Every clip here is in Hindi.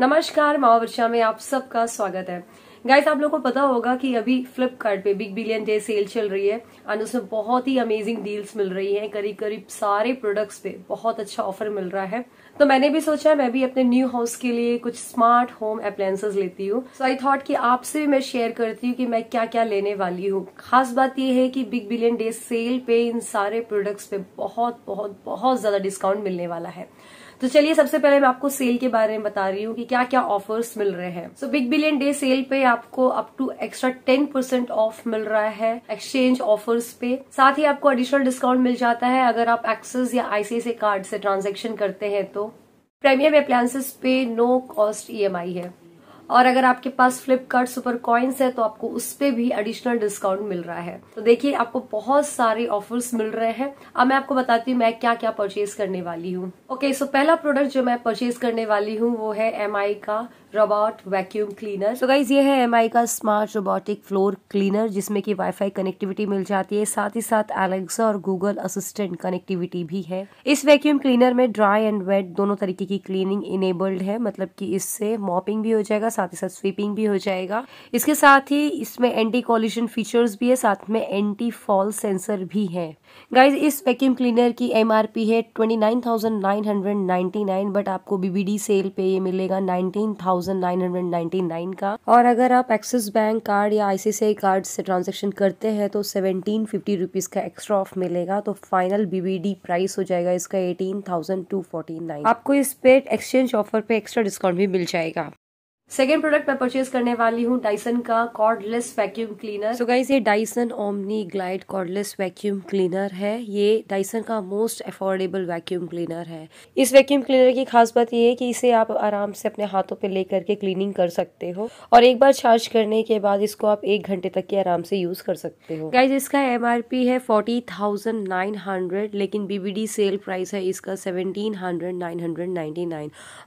नमस्कार मावर्षा में आप सबका स्वागत है गाइस आप लोगों को पता होगा कि अभी फ्लिपकार्ट पे बिग बिलियन डे सेल चल रही है एंड उसमें बहुत ही अमेजिंग डील्स मिल रही हैं करीब करीब सारे प्रोडक्ट्स पे बहुत अच्छा ऑफर मिल रहा है तो मैंने भी सोचा मैं भी अपने न्यू हाउस के लिए कुछ स्मार्ट होम अप्लायसेज लेती हूँ सो आई थॉट कि आपसे भी मैं शेयर करती हूँ कि मैं क्या क्या लेने वाली हूँ खास बात यह है कि बिग बिलियन डे सेल पे इन सारे प्रोडक्ट्स पे बहुत बहुत बहुत ज्यादा डिस्काउंट मिलने वाला है तो चलिए सबसे पहले मैं आपको सेल के बारे में बता रही हूँ कि क्या क्या ऑफर्स मिल रहे हैं so big billion day sale पे आपको up to extra ten percent off मिल रहा है एक्सचेंज ऑफर्स पे साथ ही आपको एडिशनल डिस्काउंट मिल जाता है अगर आप एक्सेस या आईसीआईसी कार्ड से ट्रांजेक्शन करते हैं तो प्रीमियम अप्लायसेस पे नो कॉस्ट ई है और अगर आपके पास फ्लिपकार्ट सुपर कॉइन्स है तो आपको उस पर भी एडिशनल डिस्काउंट मिल रहा है तो देखिए आपको बहुत सारे ऑफर्स मिल रहे हैं अब मैं आपको बताती हूँ मैं क्या क्या परचेज करने वाली हूँ ओके सो पहला प्रोडक्ट जो मैं परचेज करने वाली हूँ वो है एम का रोबोट वैक्यूम क्लीनर तो गाइज ये है एम का स्मार्ट रोबोटिक फ्लोर क्लीनर जिसमें कि वाईफाई कनेक्टिविटी मिल जाती है साथ ही साथ एलेक्सा और गूगल असिस्टेंट कनेक्टिविटी भी है इस वैक्यूम क्लीनर में ड्राई एंड वेट दोनों तरीके की क्लीनिंग इनेबल्ड है मतलब कि इससे मॉपिंग भी हो जाएगा साथ ही साथ स्वीपिंग भी हो जाएगा इसके साथ ही इसमें एंटी कॉल्यूशन फीचर्स भी है साथ में एंटी फॉल सेंसर भी है गाइज इस वैक्यूम क्लीनर की एम है ट्वेंटी बट आपको बीबीडी सेल पे ये मिलेगा नाइनटीन थाउजेंड 1999 का और अगर आप एक्सिस बैंक कार्ड या आईसीआई कार्ड से ट्रांजेक्शन करते हैं तो सेवनटीन फिफ्टी रुपीज़ का एक्स्ट्रा ऑफ मिलेगा तो फाइनल बीबीडी प्राइस हो जाएगा इसका eighteen thousand two forty nine आपको इस पे एक्सचेंज ऑफर पे एक्स्ट्रा डिस्काउंट भी मिल जाएगा सेकेंड प्रोडक्ट मैं परचेज करने वाली हूँ डाइसन का cordless vacuum cleaner so guys ये Dyson Omni Glide cordless vacuum cleaner है ये डाइसन का मोस्ट अफोर्डेबल वैक्यूम क्लीनर है इस वैक्यूम क्लीनर की खास बात ये है कि इसे आप आराम से अपने हाथों पे लेकर के क्लीनिंग कर सकते हो और एक बार चार्ज करने के बाद इसको आप एक घंटे तक के आराम से यूज कर सकते हो गाइज इसका एम है फोर्टी लेकिन बीबीडी सेल प्राइस है इसका सेवनटीन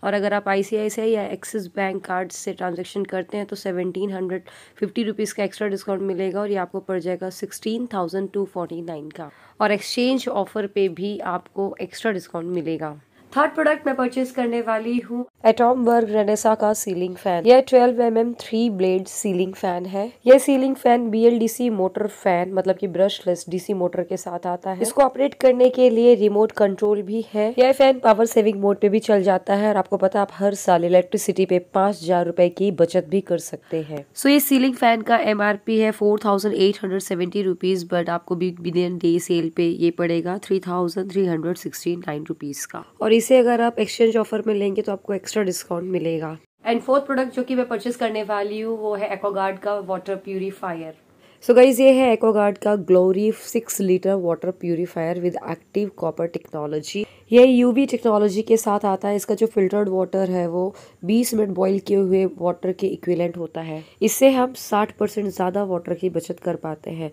और अगर आप आई या एक्सिस बैंक कार्ड कार्ड से ट्रांजेक्शन करते हैं तो सेवनटीन हंड्रेड फिफ्टी रुपीज़ का एक्स्ट्रा डिस्काउंट मिलेगा और ये आपको पड़ जाएगा sixteen thousand two forty nine का और एक्सचेंज ऑफर पे भी आपको एक्स्ट्रा डिस्काउंट मिलेगा थर्ड प्रोडक्ट मैं परचेज करने वाली हूँ एटॉम वर्ग रेनेसा का सीलिंग फैन यह 12 M M three blade ceiling fan है यह ceiling fan C motor fan मतलब कि ब्रशलेस डीसी मोटर के साथ आता है इसको ऑपरेट करने के लिए रिमोट कंट्रोल भी है यह फैन पावर सेविंग मोड पे भी चल जाता है और आपको पता आप हर साल इलेक्ट्रिसिटी पे पांच हजार रूपए की बचत भी कर सकते हैं सो so, ये सीलिंग फैन का एम है four thousand eight hundred seventy rupees but आपको बिग बिलियन डे सेल पे ये पड़ेगा three thousand three hundred sixty nine rupees का और इसे अगर आप एक्सचेंज ऑफर में लेंगे तो आपको एक्स्ट्रा डिस्काउंट मिलेगा एंड फोर्थ प्रोडक्ट जो कि मैं परचेस करने वाली हूँ वो है एक्वागार्ड का वाटर प्यूरीफायर सो गाइज ये है एक्वागार्ड का Glory six litre water purifier with active copper technology ये यूवी टेक्नोलॉजी के साथ आता है इसका जो फिल्टर्ड वाटर है वो 20 मिनट बॉईल किए हुए वाटर के इक्विलेंट होता है इससे हम 60 परसेंट ज़्यादा वाटर की बचत कर पाते हैं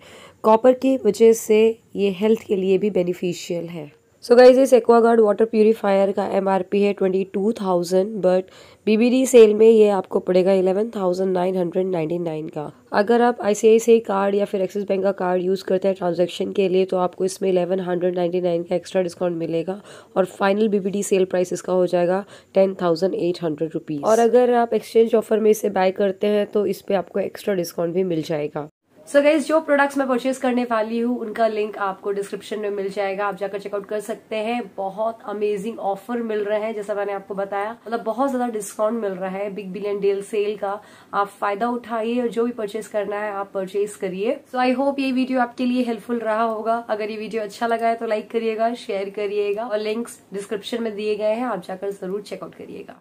कॉपर की वजह से ये हेल्थ के लिए भी बेनिफिशियल है सो so गाइज इस एक्वागार्ड वाटर प्योरीफायर का पी है twenty two thousand but BBD sale में ये आपको पड़ेगा eleven thousand nine hundred ninety nine का अगर आप आई कार्ड या फिर एक्सिस बैंक का कार्ड यूज़ करते हैं ट्रांजेक्शन के लिए तो आपको इसमें इलेवन हंड्रेड नाइन्टी नाइन का एक्स्ट्रा डिस्काउंट मिलेगा और फाइनल बीबीडी सेल प्राइस इसका हो जाएगा ten thousand eight hundred rupees और अगर आप एक्सचेंज ऑफर में इसे बाय करते हैं तो इस पर आपको एक्स्ट्रा डिस्काउंट भी मिल जाएगा सो so गई जो प्रोडक्ट्स मैं परचेज करने वाली हूँ उनका लिंक आपको डिस्क्रिप्शन में मिल जाएगा आप जाकर चेकआउट कर सकते हैं बहुत अमेजिंग ऑफर मिल रहे हैं जैसा मैंने आपको बताया मतलब बहुत ज्यादा डिस्काउंट मिल रहा है बिग बिलियन डेल सेल का आप फायदा उठाइए और जो भी परचेज करना है आप परचेज करिए सो आई होप ये वीडियो आपके लिए हेल्पफुल रहा होगा अगर ये वीडियो अच्छा लगा है तो लाइक करिएगा शेयर करिएगा और लिंक्स डिस्क्रिप्शन में दिए गए हैं आप जाकर जरूर चेकआउट करिएगा